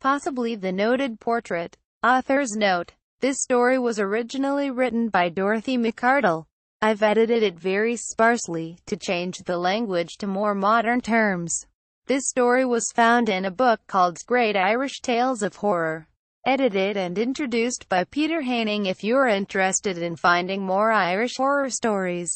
possibly the noted portrait. Author's note. This story was originally written by Dorothy McArdle. I've edited it very sparsely, to change the language to more modern terms. This story was found in a book called Great Irish Tales of Horror. Edited and introduced by Peter Haining if you're interested in finding more Irish horror stories.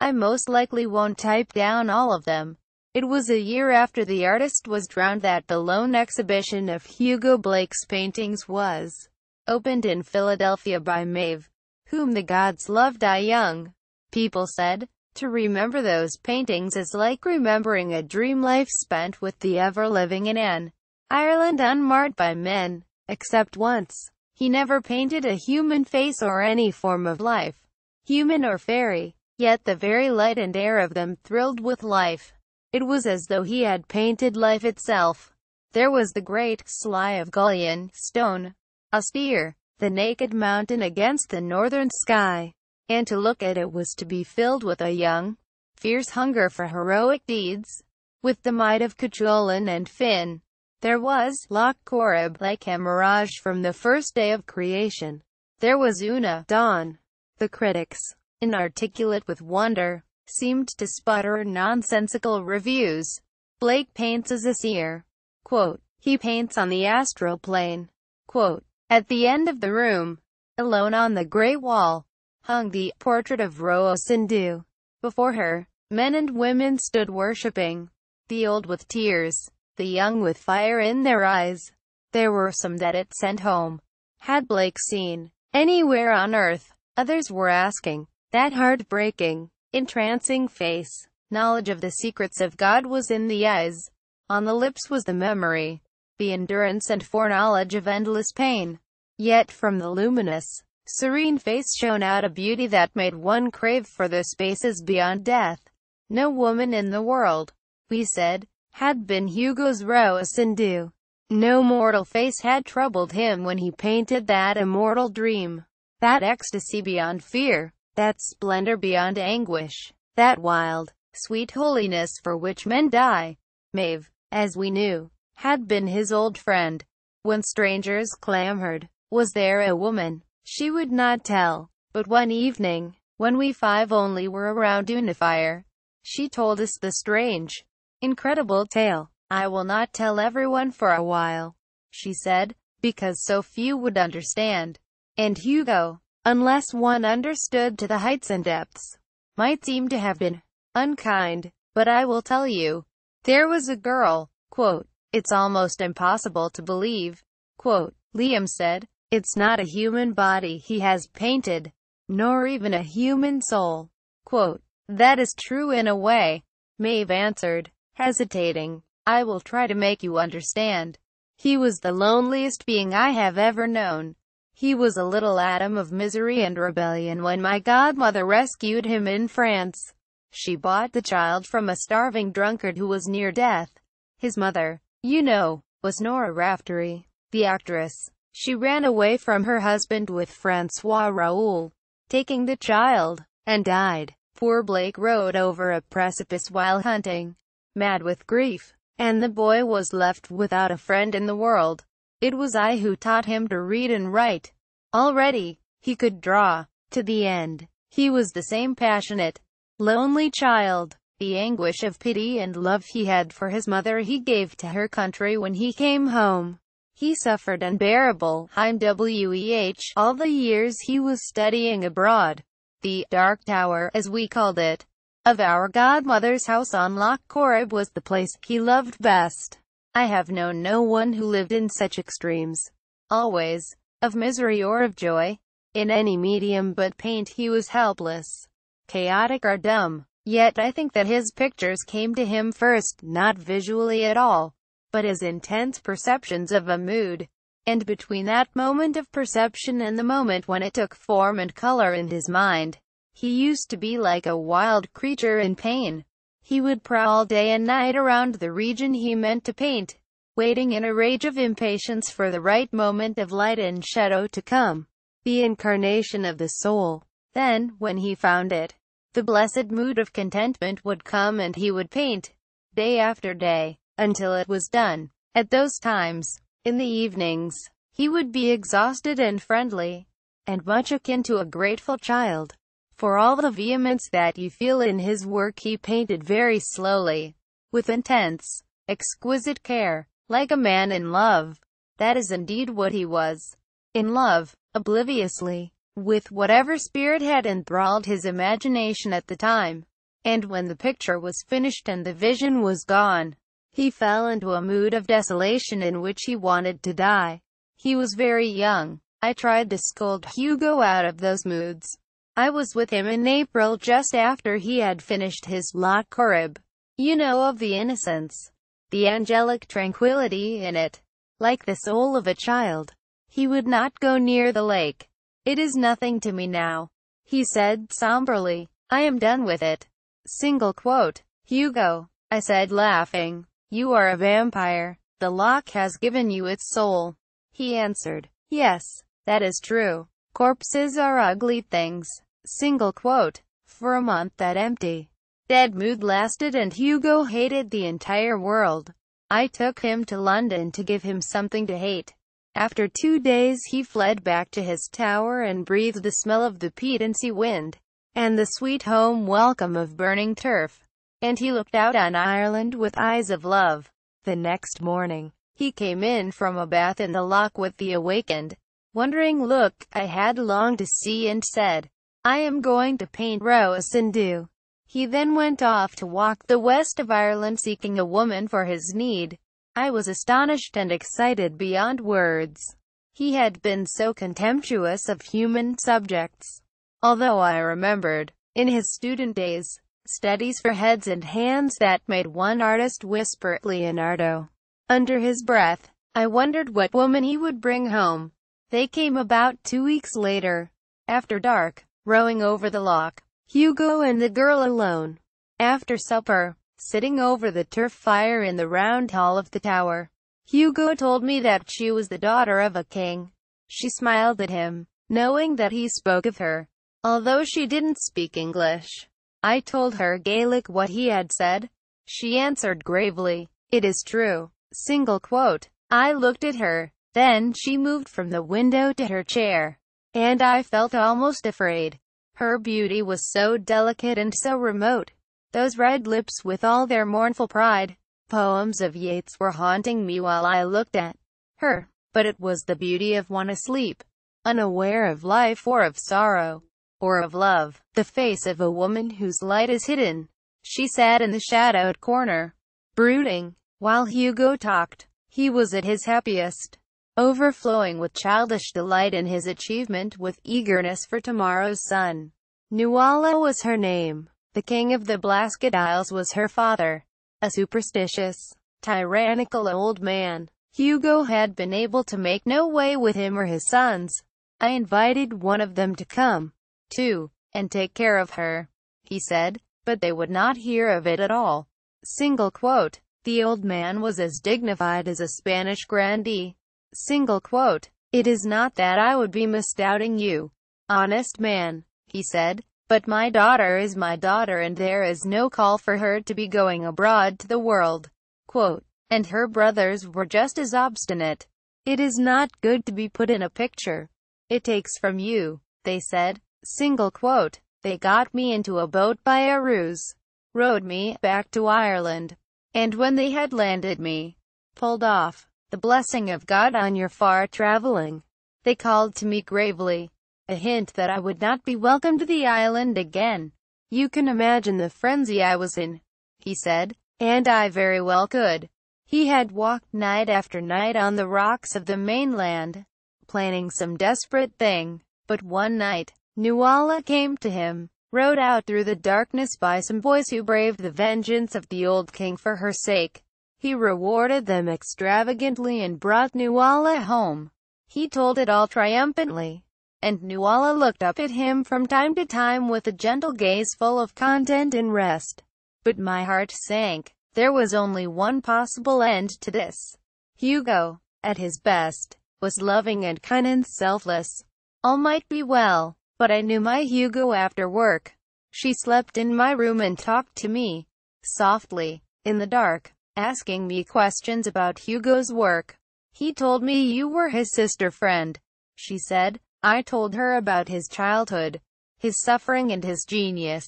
I most likely won't type down all of them, it was a year after the artist was drowned that the lone exhibition of Hugo Blake's paintings was opened in Philadelphia by Mave, whom the gods love die young. People said, to remember those paintings is like remembering a dream life spent with the ever-living in an Ireland unmarred by men, except once. He never painted a human face or any form of life, human or fairy, yet the very light and air of them thrilled with life. It was as though he had painted life itself. There was the great, sly of Gullion, stone, a spear, the naked mountain against the northern sky, and to look at it was to be filled with a young, fierce hunger for heroic deeds. With the might of Cachulin and Finn, there was, Loch Corrib, like a mirage from the first day of creation. There was Una, Dawn, the critics, inarticulate with wonder, seemed to sputter nonsensical reviews. Blake paints as a seer. Quote, he paints on the astral plane. Quote, at the end of the room, alone on the grey wall, hung the portrait of Roa Sindhu. Before her, men and women stood worshipping, the old with tears, the young with fire in their eyes. There were some that it sent home. Had Blake seen anywhere on earth, others were asking, that heartbreaking, entrancing face. Knowledge of the secrets of God was in the eyes. On the lips was the memory, the endurance and foreknowledge of endless pain. Yet from the luminous, serene face shone out a beauty that made one crave for the spaces beyond death. No woman in the world, we said, had been Hugo's Rose and Dew. No mortal face had troubled him when he painted that immortal dream, that ecstasy beyond fear that splendor beyond anguish, that wild, sweet holiness for which men die. Mave, as we knew, had been his old friend. When strangers clamored, was there a woman? She would not tell. But one evening, when we five only were around Unifier, she told us the strange, incredible tale. I will not tell everyone for a while, she said, because so few would understand. And Hugo, unless one understood to the heights and depths, might seem to have been unkind, but I will tell you, there was a girl, quote, it's almost impossible to believe, quote, Liam said, it's not a human body he has painted, nor even a human soul, quote, that is true in a way, Mave answered, hesitating, I will try to make you understand. He was the loneliest being I have ever known. He was a little atom of misery and rebellion when my godmother rescued him in France. She bought the child from a starving drunkard who was near death. His mother, you know, was Nora Raftery, the actress. She ran away from her husband with Francois Raoul, taking the child, and died. Poor Blake rode over a precipice while hunting, mad with grief, and the boy was left without a friend in the world. It was I who taught him to read and write. Already, he could draw. To the end, he was the same passionate, lonely child. The anguish of pity and love he had for his mother he gave to her country when he came home. He suffered unbearable IMWEH all the years he was studying abroad. The Dark Tower, as we called it, of our godmother's house on Loch Corrib was the place he loved best. I have known no one who lived in such extremes. Always, of misery or of joy, in any medium but paint he was helpless, chaotic or dumb. Yet I think that his pictures came to him first, not visually at all, but as intense perceptions of a mood. And between that moment of perception and the moment when it took form and color in his mind, he used to be like a wild creature in pain. He would prowl day and night around the region he meant to paint, waiting in a rage of impatience for the right moment of light and shadow to come, the incarnation of the soul. Then, when he found it, the blessed mood of contentment would come and he would paint, day after day, until it was done. At those times, in the evenings, he would be exhausted and friendly, and much akin to a grateful child. For all the vehemence that you feel in his work he painted very slowly, with intense, exquisite care, like a man in love. That is indeed what he was. In love, obliviously, with whatever spirit had enthralled his imagination at the time. And when the picture was finished and the vision was gone, he fell into a mood of desolation in which he wanted to die. He was very young. I tried to scold Hugo out of those moods. I was with him in April just after he had finished his La Corrib. You know of the innocence, the angelic tranquility in it. Like the soul of a child. He would not go near the lake. It is nothing to me now. He said somberly. I am done with it. Single quote. Hugo. I said laughing. You are a vampire. The lock has given you its soul. He answered. Yes, that is true. Corpses are ugly things. Single quote. For a month that empty, dead mood lasted and Hugo hated the entire world. I took him to London to give him something to hate. After two days he fled back to his tower and breathed the smell of the peat and sea wind, and the sweet home welcome of burning turf. And he looked out on Ireland with eyes of love. The next morning, he came in from a bath in the lock with the awakened, wondering look I had longed to see and said, I am going to paint Rose and do. He then went off to walk the west of Ireland seeking a woman for his need. I was astonished and excited beyond words. He had been so contemptuous of human subjects. Although I remembered, in his student days, studies for heads and hands that made one artist whisper Leonardo. Under his breath, I wondered what woman he would bring home. They came about two weeks later. After dark, rowing over the lock. Hugo and the girl alone. After supper, sitting over the turf fire in the round hall of the tower, Hugo told me that she was the daughter of a king. She smiled at him, knowing that he spoke of her. Although she didn't speak English, I told her Gaelic what he had said. She answered gravely, It is true. Single quote. I looked at her. Then she moved from the window to her chair and I felt almost afraid. Her beauty was so delicate and so remote. Those red lips with all their mournful pride. Poems of Yeats were haunting me while I looked at her, but it was the beauty of one asleep, unaware of life or of sorrow, or of love, the face of a woman whose light is hidden. She sat in the shadowed corner, brooding, while Hugo talked. He was at his happiest overflowing with childish delight in his achievement with eagerness for tomorrow's sun. Nuala was her name. The king of the Blasket Isles was her father. A superstitious, tyrannical old man. Hugo had been able to make no way with him or his sons. I invited one of them to come, too, and take care of her, he said, but they would not hear of it at all. Single quote. The old man was as dignified as a Spanish grandee. Single quote. It is not that I would be misdoubting you, honest man, he said. But my daughter is my daughter and there is no call for her to be going abroad to the world. Quote. And her brothers were just as obstinate. It is not good to be put in a picture. It takes from you, they said. Single quote. They got me into a boat by a ruse. Rowed me back to Ireland. And when they had landed me, pulled off the blessing of God on your far traveling. They called to me gravely, a hint that I would not be welcome to the island again. You can imagine the frenzy I was in, he said, and I very well could. He had walked night after night on the rocks of the mainland, planning some desperate thing. But one night, Nuala came to him, rode out through the darkness by some boys who braved the vengeance of the old king for her sake. He rewarded them extravagantly and brought Nuala home. He told it all triumphantly. And Nuala looked up at him from time to time with a gentle gaze full of content and rest. But my heart sank. There was only one possible end to this. Hugo, at his best, was loving and kind and selfless. All might be well, but I knew my Hugo after work. She slept in my room and talked to me, softly, in the dark asking me questions about Hugo's work. He told me you were his sister friend, she said. I told her about his childhood, his suffering and his genius.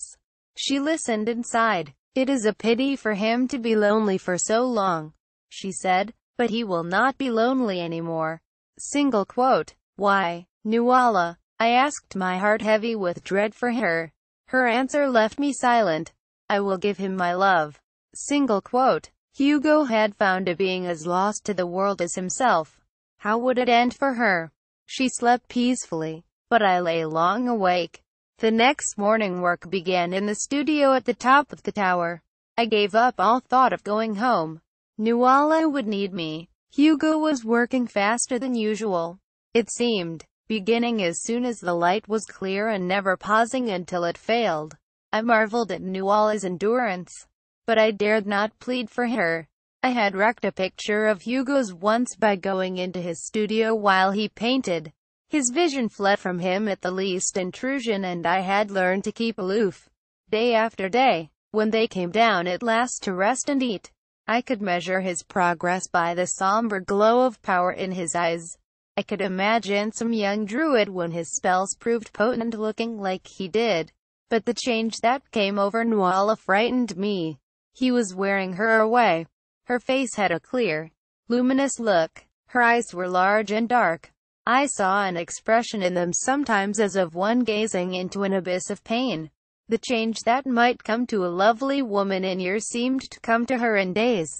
She listened and sighed. It is a pity for him to be lonely for so long, she said, but he will not be lonely anymore. Single quote. Why, Nuala? I asked my heart heavy with dread for her. Her answer left me silent. I will give him my love. Single quote. Hugo had found a being as lost to the world as himself. How would it end for her? She slept peacefully, but I lay long awake. The next morning work began in the studio at the top of the tower. I gave up all thought of going home. Nuala would need me. Hugo was working faster than usual. It seemed, beginning as soon as the light was clear and never pausing until it failed. I marveled at Nuala's endurance but I dared not plead for her. I had wrecked a picture of Hugo's once by going into his studio while he painted. His vision fled from him at the least intrusion and I had learned to keep aloof. Day after day, when they came down at last to rest and eat, I could measure his progress by the somber glow of power in his eyes. I could imagine some young druid when his spells proved potent looking like he did. But the change that came over Nuala frightened me. He was wearing her away. Her face had a clear, luminous look. Her eyes were large and dark. I saw an expression in them sometimes as of one gazing into an abyss of pain. The change that might come to a lovely woman in years seemed to come to her in days.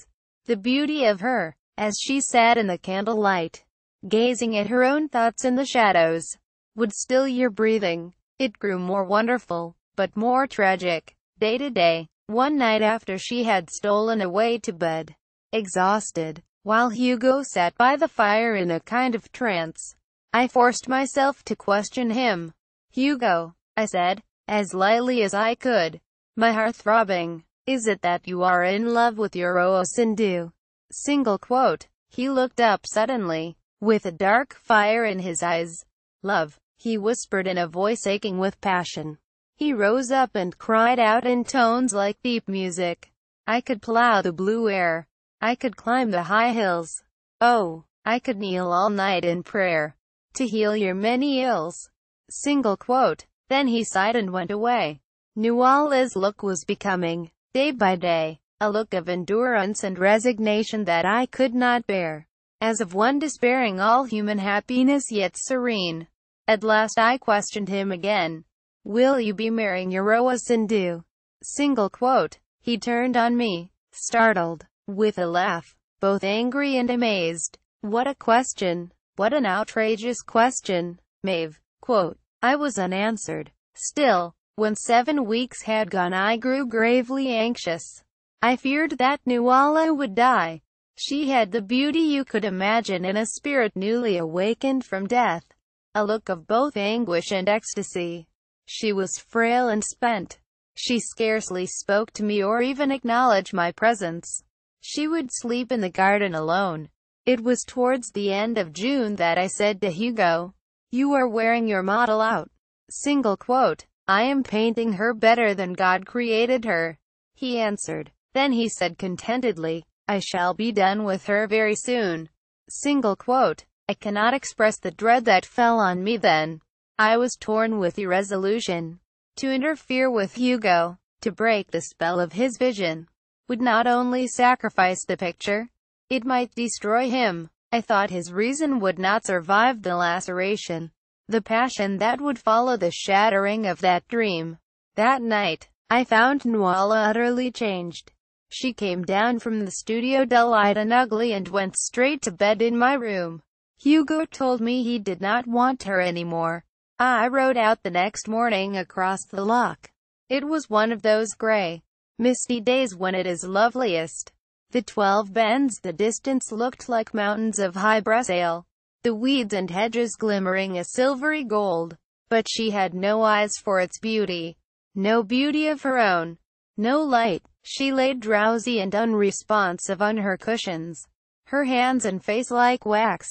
The beauty of her, as she sat in the candlelight, gazing at her own thoughts in the shadows, would still your breathing. It grew more wonderful, but more tragic, day to day. One night after she had stolen away to bed, exhausted, while Hugo sat by the fire in a kind of trance, I forced myself to question him. Hugo, I said, as lightly as I could, my heart throbbing, is it that you are in love with your Oosindu?" Single quote. He looked up suddenly, with a dark fire in his eyes. Love, he whispered in a voice aching with passion. He rose up and cried out in tones like deep music. I could plow the blue air. I could climb the high hills. Oh, I could kneel all night in prayer. To heal your many ills. Single quote. Then he sighed and went away. Nuala's look was becoming, day by day, a look of endurance and resignation that I could not bear. As of one despairing all human happiness yet serene. At last I questioned him again. Will you be marrying Euroa Sindhu? Single quote. He turned on me, startled, with a laugh, both angry and amazed. What a question. What an outrageous question. Mave, quote, I was unanswered. Still, when seven weeks had gone I grew gravely anxious. I feared that Nuala would die. She had the beauty you could imagine in a spirit newly awakened from death. A look of both anguish and ecstasy. She was frail and spent. She scarcely spoke to me or even acknowledged my presence. She would sleep in the garden alone. It was towards the end of June that I said to Hugo, You are wearing your model out. Single quote, I am painting her better than God created her. He answered. Then he said contentedly, I shall be done with her very soon. Single quote, I cannot express the dread that fell on me then. I was torn with irresolution. To interfere with Hugo, to break the spell of his vision, would not only sacrifice the picture, it might destroy him. I thought his reason would not survive the laceration, the passion that would follow the shattering of that dream. That night, I found Nuala utterly changed. She came down from the studio dull and ugly and went straight to bed in my room. Hugo told me he did not want her anymore. I rode out the next morning across the loch. It was one of those grey, misty days when it is loveliest. The twelve bends the distance looked like mountains of high brassale, the weeds and hedges glimmering a silvery gold. But she had no eyes for its beauty, no beauty of her own, no light. She lay drowsy and unresponsive on her cushions, her hands and face like wax.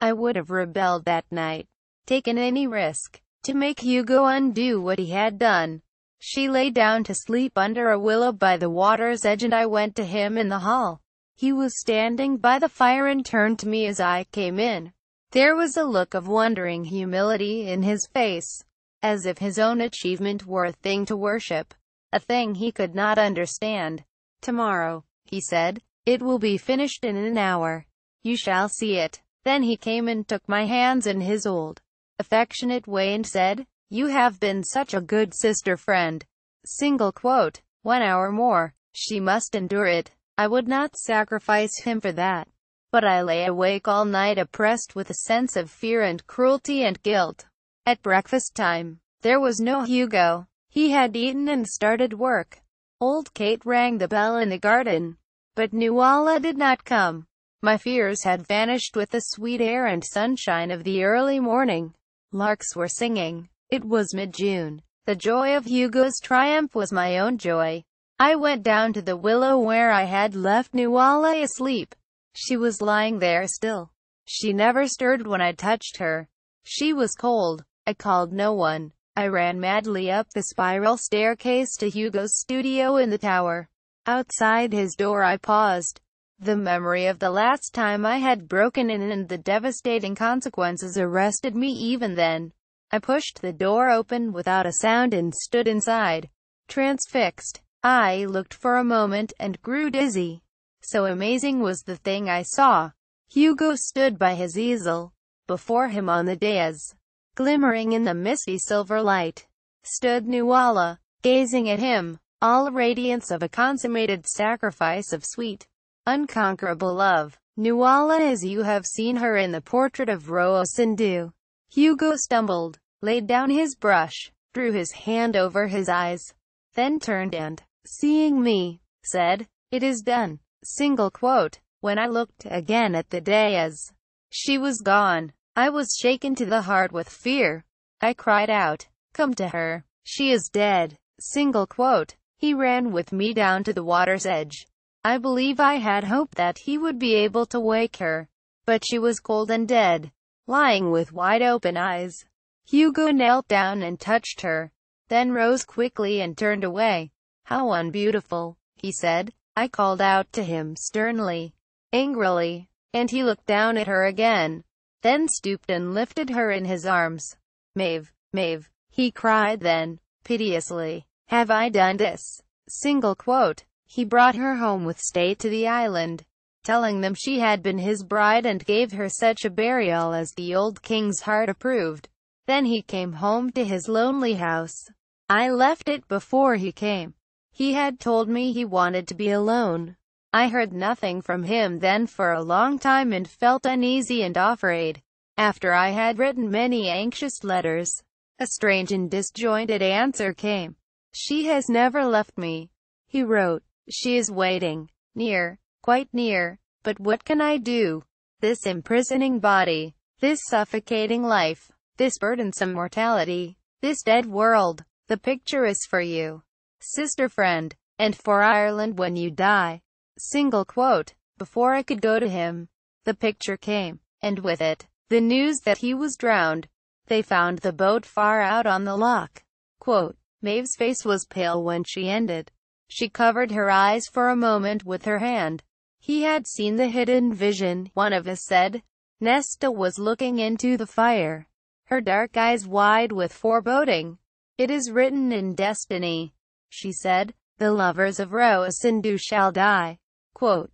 I would have rebelled that night taken any risk to make Hugo undo what he had done. She lay down to sleep under a willow by the water's edge and I went to him in the hall. He was standing by the fire and turned to me as I came in. There was a look of wondering humility in his face, as if his own achievement were a thing to worship, a thing he could not understand. Tomorrow, he said, it will be finished in an hour. You shall see it. Then he came and took my hands in his old, affectionate way and said, You have been such a good sister friend. Single quote. One hour more. She must endure it. I would not sacrifice him for that. But I lay awake all night oppressed with a sense of fear and cruelty and guilt. At breakfast time, there was no Hugo. He had eaten and started work. Old Kate rang the bell in the garden. But Nuala did not come. My fears had vanished with the sweet air and sunshine of the early morning. Larks were singing. It was mid-June. The joy of Hugo's triumph was my own joy. I went down to the willow where I had left Nuala asleep. She was lying there still. She never stirred when I touched her. She was cold. I called no one. I ran madly up the spiral staircase to Hugo's studio in the tower. Outside his door I paused. The memory of the last time I had broken in and the devastating consequences arrested me even then. I pushed the door open without a sound and stood inside, transfixed. I looked for a moment and grew dizzy. So amazing was the thing I saw. Hugo stood by his easel. Before him on the dais, glimmering in the misty silver light, stood Nuala, gazing at him, all radiance of a consummated sacrifice of sweet, Unconquerable Love. Nuala as you have seen her in the portrait of Roa Sindhu. Hugo stumbled, laid down his brush, drew his hand over his eyes, then turned and, seeing me, said, It is done. Single quote. When I looked again at the day as she was gone, I was shaken to the heart with fear. I cried out, Come to her. She is dead. Single quote. He ran with me down to the water's edge. I believe I had hoped that he would be able to wake her. But she was cold and dead, lying with wide open eyes. Hugo knelt down and touched her, then rose quickly and turned away. How unbeautiful, he said. I called out to him sternly, angrily, and he looked down at her again, then stooped and lifted her in his arms. Mave, Mave, he cried then, piteously, have I done this? Single quote. He brought her home with state to the island, telling them she had been his bride and gave her such a burial as the old king's heart approved. Then he came home to his lonely house. I left it before he came. He had told me he wanted to be alone. I heard nothing from him then for a long time and felt uneasy and afraid. After I had written many anxious letters, a strange and disjointed answer came. She has never left me, he wrote. She is waiting. Near. Quite near. But what can I do? This imprisoning body. This suffocating life. This burdensome mortality. This dead world. The picture is for you. Sister friend. And for Ireland when you die. Single quote. Before I could go to him. The picture came. And with it. The news that he was drowned. They found the boat far out on the loch. Quote, Maeve's face was pale when she ended. She covered her eyes for a moment with her hand. He had seen the hidden vision, one of us said. Nesta was looking into the fire, her dark eyes wide with foreboding. It is written in destiny, she said. The lovers of Roasindu shall die. Quote,